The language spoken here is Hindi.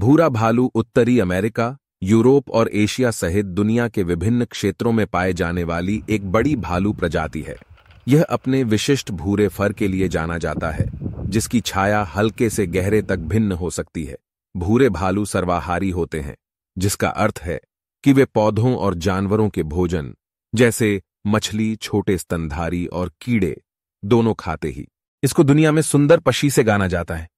भूरा भालू उत्तरी अमेरिका यूरोप और एशिया सहित दुनिया के विभिन्न क्षेत्रों में पाए जाने वाली एक बड़ी भालू प्रजाति है यह अपने विशिष्ट भूरे फर के लिए जाना जाता है जिसकी छाया हल्के से गहरे तक भिन्न हो सकती है भूरे भालू सर्वाहारी होते हैं जिसका अर्थ है कि वे पौधों और जानवरों के भोजन जैसे मछली छोटे स्तनधारी और कीड़े दोनों खाते ही इसको दुनिया में सुंदर पशी से गाना जाता है